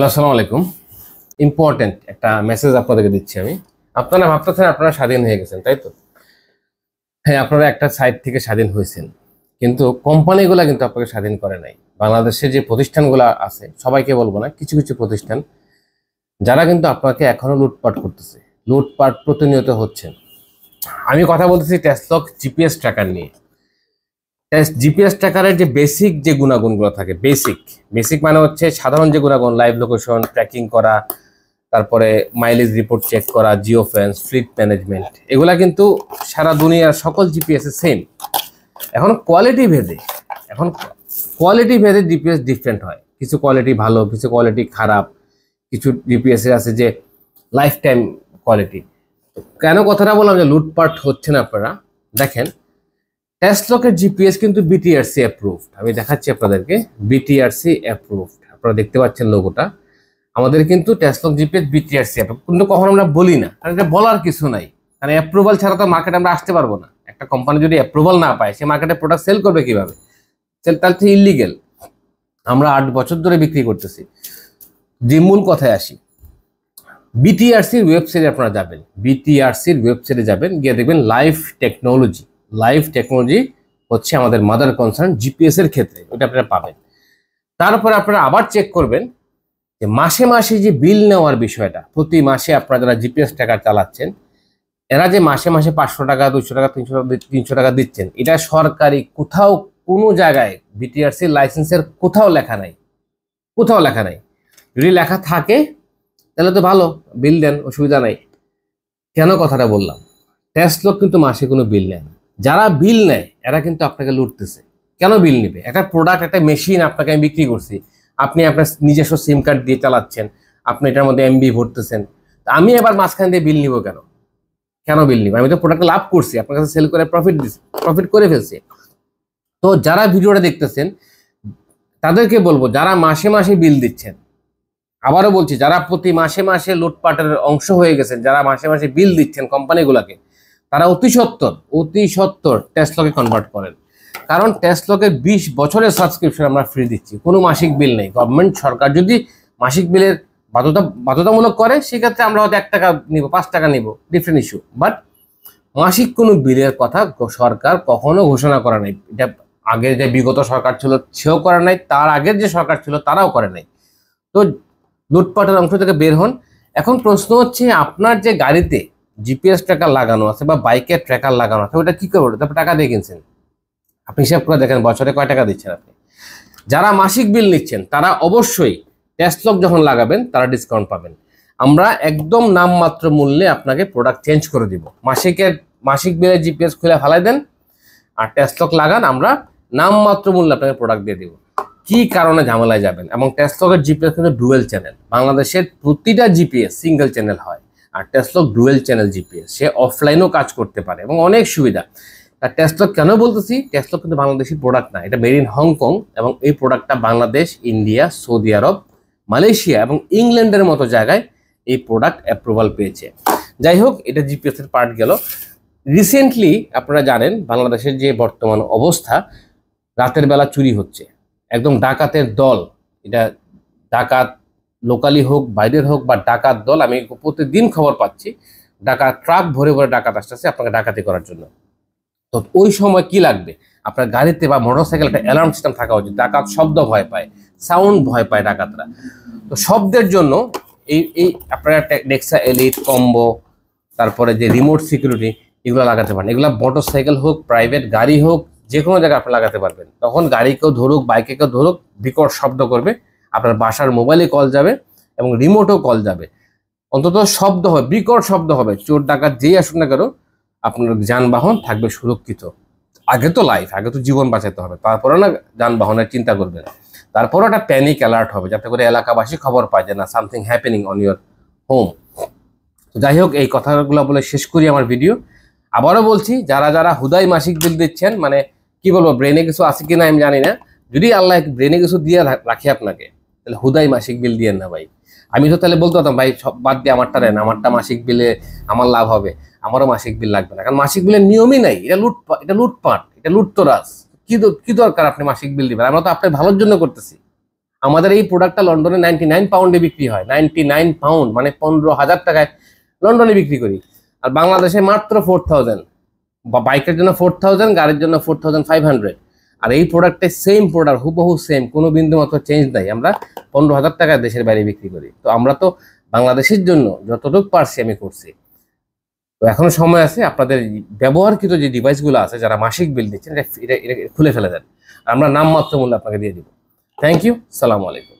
hello আসসালামু আলাইকুম important একটা মেসেজ আপনাদেরকে দিচ্ছি আমি আপনারা ভাবতেছেন আপনারা স্বাধীন হয়ে গেছেন তাই তো হ্যাঁ আপনারা একটা সাইট থেকে স্বাধীন হয়েছেন কিন্তু কোম্পানিগুলো কিন্তু আপনাকে স্বাধীন করে নাই বাংলাদেশে যে প্রতিষ্ঠানগুলো আছে সবাইকে বলবো না কিছু কিছু প্রতিষ্ঠান যারা কিন্তু আপনাকে এখনও লুটপাট করতেছে লুটপাট প্রতিনিয়ত হচ্ছে আমি কথা বলতেছি টেসলক জিপিএস ট্র্যাকার নিয়ে জিপিএস ট্র্যাকারের যে বেসিক যে গুণাগুণগুলো থাকে বেসিক বেসিক মানে হচ্ছে সাধারণ যে গুণাগুণ লাইভ লোকেশন ট্র্যাকিং করা তারপরে মাইলেজ রিপোর্ট চেক করা জিও জিওফেন্স ফ্লিট ম্যানেজমেন্ট এগুলা কিন্তু সারা দুনিয়ার সকল এ সেম এখন কোয়ালিটি ভেদে এখন কোয়ালিটি ভেদে জিপিএস ডিফারেন্ট হয় কিছু কোয়ালিটি ভালো কিছু কোয়ালিটি খারাপ কিছু এ আছে যে লাইফ টাইম কোয়ালিটি কেন কথাটা বললাম যে লুটপাট হচ্ছে না আপনারা দেখেন টেস্টলকের জিপিএস কিন্তু বিটিআরসি অ্যাপ্রুভড আমি দেখাচ্ছি আপনাদেরকে বিটিআরসি অ্যাপ্রুভড আপনারা দেখতে পাচ্ছেন লোগোটা আমাদের কিন্তু টেস্টলক জিপিএস বিটিআরসি অ্যাপ্রুভ কিন্তু কখনো আমরা বলি না কারণ এটা বলার কিছু নাই কারণ অ্যাপ্রুভাল ছাড়া তো মার্কেটে আমরা আসতে পারবো না একটা কোম্পানি যদি অ্যাপ্রুভাল না পায় সে মার্কেটে প্রোডাক্ট সেল করবে কিভাবে সেল তাহলে তো ইলিগেল আমরা আট বছর ধরে বিক্রি করতেছি যে মূল কথায় আসি বিটিআরসির ওয়েবসাইটে আপনারা যাবেন বিটিআরসির ওয়েবসাইটে যাবেন গিয়ে দেখবেন লাইফ টেকনোলজি লাইভ টেকনোলজি হচ্ছে আমাদের মাদার কনসার্ন জিপিএস এর ক্ষেত্রে ওটা আপনারা পাবেন তারপর আপনারা আবার চেক করবেন যে মাসে মাসে যে বিল নেওয়ার বিষয়টা প্রতি মাসে আপনারা যারা জিপিএস টাকা চালাচ্ছেন এরা যে মাসে মাসে পাঁচশো টাকা দুশো টাকা তিনশো টাকা তিনশো টাকা দিচ্ছেন এটা সরকারি কোথাও কোনো জায়গায় বিটিআরসি লাইসেন্সের কোথাও লেখা নাই কোথাও লেখা নাই যদি লেখা থাকে তাহলে তো ভালো বিল দেন অসুবিধা নাই কেন কথাটা বললাম টেস্ট লোক কিন্তু মাসে কোনো বিল নেয় না যারা বিল নেয় এরা কিন্তু আপনাকে লুটতেছে কেন বিল নেবে একটা প্রোডাক্ট একটা মেশিন আপনাকে আমি বিক্রি করছি আপনি আপনার নিজস্ব সিম কার্ড দিয়ে চালাচ্ছেন আপনি এটার মধ্যে এমবি ভরতেছেন আমি এবার মাঝখান দিয়ে বিল নিব কেন কেন বিল নিব আমি তো প্রোডাক্ট লাভ করছি আপনার কাছে সেল করে প্রফিট প্রফিট করে ফেলছি তো যারা ভিডিওটা দেখতেছেন তাদেরকে বলবো যারা মাসে মাসে বিল দিচ্ছেন আবারও বলছি যারা প্রতি মাসে মাসে লুটপাটের অংশ হয়ে গেছেন যারা মাসে মাসে বিল দিচ্ছেন কোম্পানিগুলোকে তারা অতি সত্তর অতি সত্তর টেস্টলকে কনভার্ট করেন কারণ টেস্টলকে বিশ বছরের সাবস্ক্রিপশন আমরা ফ্রি দিচ্ছি কোনো মাসিক বিল নেই গভর্নমেন্ট সরকার যদি মাসিক বিলের বাধ্যতা বাধ্যতামূলক করে সেক্ষেত্রে আমরা হয়তো এক টাকা নিব পাঁচ টাকা নিব ডিফারেন্ট ইস্যু বাট মাসিক কোনো বিলের কথা সরকার কখনো ঘোষণা করা নাই এটা আগের যে বিগত সরকার ছিল সেও করে নাই তার আগের যে সরকার ছিল তারাও করে নাই তো লুটপাটের অংশ থেকে বের হন এখন প্রশ্ন হচ্ছে আপনার যে গাড়িতে জিপিএস ট্র্যাকার লাগানো আছে বা বাইকের ট্র্যাকার লাগানো আছে ওটা কী করবেন তারপর টাকা দিয়ে কিনছেন আপনি হিসাব করে দেখেন বছরে কয় টাকা দিচ্ছেন আপনি যারা মাসিক বিল নিচ্ছেন তারা অবশ্যই ট্যাক্সলক যখন লাগাবেন তারা ডিসকাউন্ট পাবেন আমরা একদম নামমাত্র মূল্যে আপনাকে প্রোডাক্ট চেঞ্জ করে দিব মাসিকের মাসিক বিলে জিপিএস খুলে ফেলাই দেন আর ট্যাক্সলক লাগান আমরা নামমাত্র মূল্যে আপনাকে প্রোডাক্ট দিয়ে দিব কি কারণে ঝামেলায় যাবেন এবং ট্যাক্সলকের জিপিএস কিন্তু ডুয়েল চ্যানেল বাংলাদেশের প্রতিটা জিপিএস সিঙ্গেল চ্যানেল হয় আর টেসলক ডুয়েল চ্যানেল জিপিএস সে অফলাইনেও কাজ করতে পারে এবং অনেক সুবিধা আর টেসলক কেন বলতেছি টেসলক কিন্তু বাংলাদেশি প্রোডাক্ট না এটা মেড ইন হংকং এবং এই প্রোডাক্টটা Bangladesh India Saudi Arab Malaysia এবং ইংল্যান্ডের মতো জায়গায় এই প্রোডাক্ট অ্যাপ্রুভাল পেয়েছে যাই হোক এটা জিপিএসের পার্ট গেল রিসেন্টলি আপনারা জানেন বাংলাদেশের যে বর্তমান অবস্থা রাতের বেলা চুরি হচ্ছে একদম ডাকাতের দল এটা ডাকাত লোকালি হোক বাইরের হোক বা ডাকাত দল আমি প্রতিদিন খবর পাচ্ছি ডাকাত ট্রাক ভরে ভরে ডাকাত আসতেছে আপনাকে ডাকাতি করার জন্য তো ওই সময় কি লাগবে আপনার গাড়িতে বা মোটর একটা অ্যালার্ম সিস্টেম থাকা উচিত ডাকাত শব্দ ভয় পায় সাউন্ড ভয় পায় ডাকাতরা তো শব্দের জন্য এই এই আপনারা নেক্সা এলিট কম্বো তারপরে যে রিমোট সিকিউরিটি এগুলো লাগাতে পারেন এগুলো মোটরসাইকেল হোক প্রাইভেট গাড়ি হোক যে কোনো জায়গায় আপনি লাগাতে পারবেন তখন গাড়িকেও ধরুক বাইকে কেউ ধরুক বিকট শব্দ করবে আপনার বাসার মোবাইলে কল যাবে এবং রিমোটও কল যাবে অন্তত শব্দ হবে বিকট শব্দ হবে চোর ডাকাত যেই আসুন না কেন আপনার যানবাহন থাকবে সুরক্ষিত আগে তো লাইফ আগে তো জীবন বাঁচাতে হবে তারপরে না যানবাহনের চিন্তা করবে না তারপরে একটা প্যানিক অ্যালার্ট হবে যাতে করে এলাকাবাসী খবর পায় যে না something happening on your home যাই হোক এই কথাগুলো বলে শেষ করি আমার ভিডিও আবারও বলছি যারা যারা হুদাই মাসিক বিল দিচ্ছেন মানে কি বলবো ব্রেনে কিছু আছে কিনা আমি জানি না যদি আল্লাহ ব্রেনে কিছু দিয়ে রাখি আপনাকে তাহলে হুদাই মাসিক বিল দিয়ে না ভাই আমি তো তাহলে বলতে পারতাম ভাই সব বাদ দিয়ে আমারটা নেন আমারটা মাসিক বিলে আমার লাভ হবে আমারও মাসিক বিল লাগবে না কারণ মাসিক বিলের নিয়মই নাই এটা লুট এটা লুটপাট এটা লুটতরাজ কি কি দরকার আপনি মাসিক বিল দিবেন আমরা তো আপনার ভালোর জন্য করতেছি আমাদের এই প্রোডাক্টটা লন্ডনে নাইনটি নাইন পাউন্ডে বিক্রি হয় নাইনটি নাইন পাউন্ড মানে পনেরো হাজার টাকায় লন্ডনে বিক্রি করি আর বাংলাদেশে মাত্র ফোর থাউজেন্ড বাইকের জন্য ফোর থাউজেন্ড গাড়ির জন্য ফোর থাউজেন্ড ফাইভ হান্ড্রেড আর এই প্রোডাক্টে সেম প্রোডাক্ট হুবহু সেম কোনো বিন্দু মাত্র চেঞ্জ নাই আমরা পনেরো হাজার টাকা দেশের বাইরে বিক্রি করি তো আমরা তো বাংলাদেশের জন্য যতটুকু পারছি আমি করছি তো এখনো সময় আছে আপনাদের ব্যবহারকৃত যে ডিভাইসগুলো আছে যারা মাসিক বিল দিচ্ছেন এটা খুলে ফেলে দেন আমরা মাত্র মূল্য আপনাকে দিয়ে দিব থ্যাংক ইউ সালাম আলাইকুম